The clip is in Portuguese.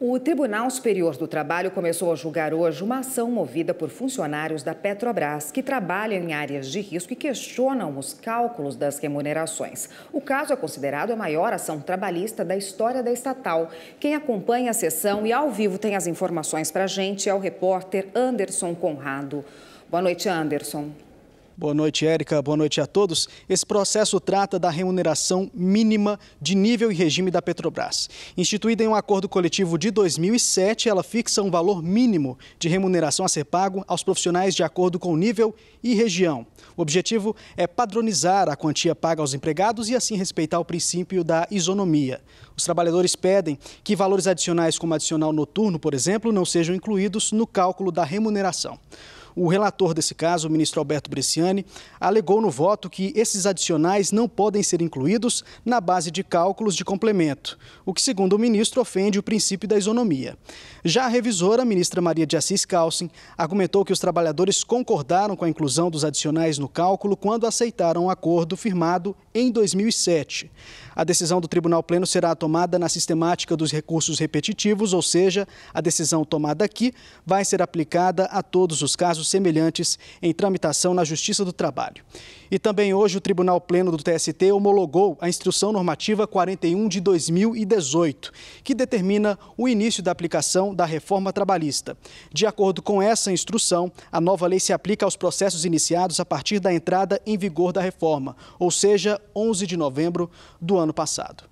O Tribunal Superior do Trabalho começou a julgar hoje uma ação movida por funcionários da Petrobras que trabalham em áreas de risco e questionam os cálculos das remunerações. O caso é considerado a maior ação trabalhista da história da estatal. Quem acompanha a sessão e ao vivo tem as informações para a gente é o repórter Anderson Conrado. Boa noite, Anderson. Boa noite, Érica. Boa noite a todos. Esse processo trata da remuneração mínima de nível e regime da Petrobras. Instituída em um acordo coletivo de 2007, ela fixa um valor mínimo de remuneração a ser pago aos profissionais de acordo com nível e região. O objetivo é padronizar a quantia paga aos empregados e assim respeitar o princípio da isonomia. Os trabalhadores pedem que valores adicionais como adicional noturno, por exemplo, não sejam incluídos no cálculo da remuneração. O relator desse caso, o ministro Alberto Bresciani, alegou no voto que esses adicionais não podem ser incluídos na base de cálculos de complemento, o que, segundo o ministro, ofende o princípio da isonomia. Já a revisora, a ministra Maria de Assis Calcin, argumentou que os trabalhadores concordaram com a inclusão dos adicionais no cálculo quando aceitaram o um acordo firmado em 2007. A decisão do Tribunal Pleno será tomada na sistemática dos recursos repetitivos, ou seja, a decisão tomada aqui vai ser aplicada a todos os casos casos semelhantes em tramitação na Justiça do Trabalho. E também hoje o Tribunal Pleno do TST homologou a Instrução Normativa 41 de 2018, que determina o início da aplicação da reforma trabalhista. De acordo com essa instrução, a nova lei se aplica aos processos iniciados a partir da entrada em vigor da reforma, ou seja, 11 de novembro do ano passado.